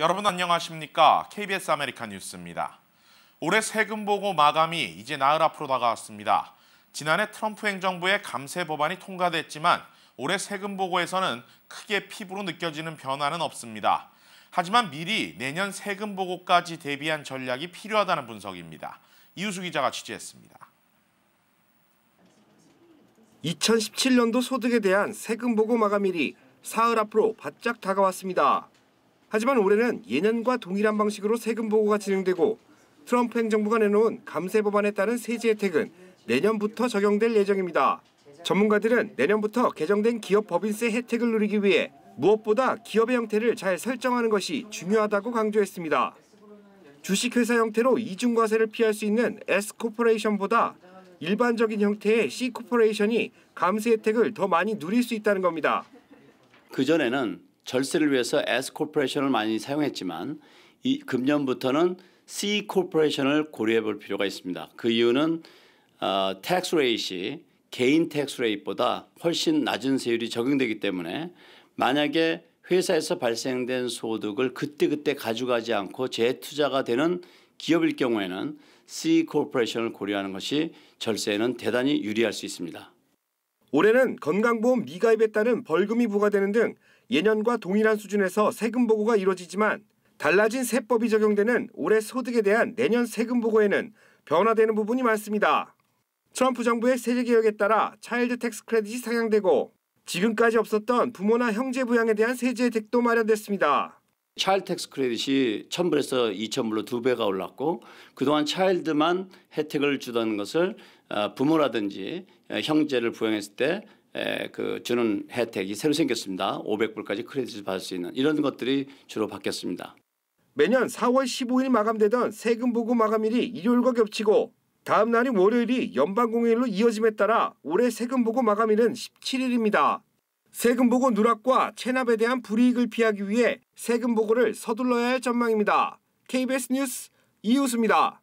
여러분 안녕하십니까? KBS 아메리카 뉴스입니다. 올해 세금 보고 마감이 이제 나흘 앞으로 다가왔습니다. 지난해 트럼프 행정부의 감세 법안이 통과됐지만 올해 세금 보고에서는 크게 피부로 느껴지는 변화는 없습니다. 하지만 미리 내년 세금 보고까지 대비한 전략이 필요하다는 분석입니다. 이우수 기자가 취재했습니다. 2017년도 소득에 대한 세금 보고 마감일이 사흘 앞으로 바짝 다가왔습니다. 하지만 올해는 예년과 동일한 방식으로 세금 보고가 진행되고 트럼프 행정부가 내놓은 감세 법안에 따른 세제 혜택은 내년부터 적용될 예정입니다. 전문가들은 내년부터 개정된 기업 법인세 혜택을 누리기 위해 무엇보다 기업의 형태를 잘 설정하는 것이 중요하다고 강조했습니다. 주식회사 형태로 이중과세를 피할 수 있는 S코퍼레이션보다 일반적인 형태의 C코퍼레이션이 감세 혜택을 더 많이 누릴 수 있다는 겁니다. 그전에는 절세를 위해서 S 코퍼레이션을 많이 사용했지만 이 금년부터는 C 코퍼레이션을 고려해 볼 필요가 있습니다. 그 이유는 어, 텍스 레이시 개인 텍스 레이보다 훨씬 낮은 세율이 적용되기 때문에 만약에 회사에서 발생된 소득을 그때그때 가져가지 않고 재투자가 되는 기업일 경우에는 C 코퍼레이션을 고려하는 것이 절세에는 대단히 유리할 수 있습니다. 올해는 건강보험 미가입에 따른 벌금이 부과되는 등 예년과 동일한 수준에서 세금 보고가 이루어지지만 달라진 세법이 적용되는 올해 소득에 대한 내년 세금 보고에는 변화되는 부분이 많습니다. 트럼프 정부의 세제 개혁에 따라 차일드 텍스 크레딧이 상향되고 지금까지 없었던 부모나 형제 부양에 대한 세제 혜택도 마련됐습니다. 차일드 텍스 크레딧이 1000불에서 2000불로 두 배가 올랐고 그동안 차일드만 혜택을 주던 것을 어, 부모라든지 어, 형제를 부양했을 때 그 주는 혜택이 새로 생겼습니다. 500불까지 크레딧을 받을 수 있는 이런 것들이 주로 바뀌었습니다. 매년 4월 15일 마감되던 세금 보고 마감일이 일요일과 겹치고 다음 날인 월요일이 연방공휴일로 이어짐에 따라 올해 세금 보고 마감일은 17일입니다. 세금 보고 누락과 체납에 대한 불이익을 피하기 위해 세금 보고를 서둘러야 할 전망입니다. KBS 뉴스 이우수입니다.